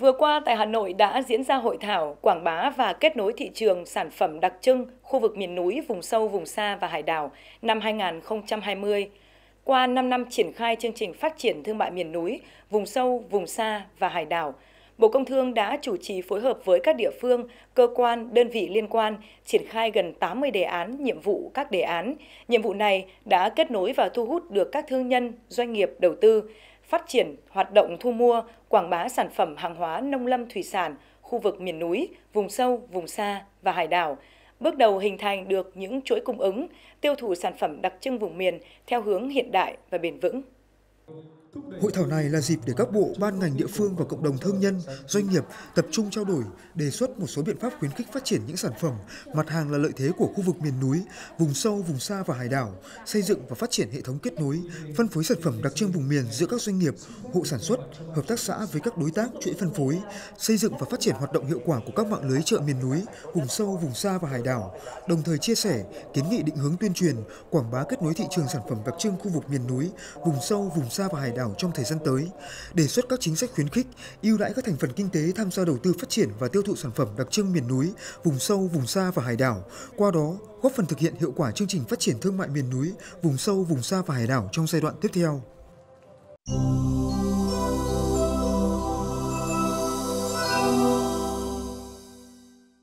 Vừa qua tại Hà Nội đã diễn ra hội thảo quảng bá và kết nối thị trường sản phẩm đặc trưng khu vực miền núi, vùng sâu, vùng xa và hải đảo năm 2020. Qua 5 năm triển khai chương trình phát triển thương mại miền núi, vùng sâu, vùng xa và hải đảo, Bộ Công Thương đã chủ trì phối hợp với các địa phương, cơ quan, đơn vị liên quan triển khai gần 80 đề án, nhiệm vụ các đề án. Nhiệm vụ này đã kết nối và thu hút được các thương nhân, doanh nghiệp, đầu tư, phát triển hoạt động thu mua, quảng bá sản phẩm hàng hóa nông lâm thủy sản, khu vực miền núi, vùng sâu, vùng xa và hải đảo, bước đầu hình thành được những chuỗi cung ứng, tiêu thụ sản phẩm đặc trưng vùng miền theo hướng hiện đại và bền vững. Hội thảo này là dịp để các bộ, ban ngành địa phương và cộng đồng thương nhân, doanh nghiệp tập trung trao đổi, đề xuất một số biện pháp khuyến khích phát triển những sản phẩm, mặt hàng là lợi thế của khu vực miền núi, vùng sâu, vùng xa và hải đảo, xây dựng và phát triển hệ thống kết nối, phân phối sản phẩm đặc trưng vùng miền giữa các doanh nghiệp, hộ sản xuất, hợp tác xã với các đối tác chuỗi phân phối, xây dựng và phát triển hoạt động hiệu quả của các mạng lưới chợ miền núi, vùng sâu, vùng xa và hải đảo, đồng thời chia sẻ, kiến nghị định hướng tuyên truyền, quảng bá kết nối thị trường sản phẩm đặc trưng khu vực miền núi, vùng sâu, vùng xa và hải đảo đảo trong thời gian tới, đề xuất các chính sách khuyến khích, ưu đãi các thành phần kinh tế tham gia đầu tư phát triển và tiêu thụ sản phẩm đặc trưng miền núi, vùng sâu, vùng xa và hải đảo, qua đó góp phần thực hiện hiệu quả chương trình phát triển thương mại miền núi, vùng sâu, vùng xa và hải đảo trong giai đoạn tiếp theo.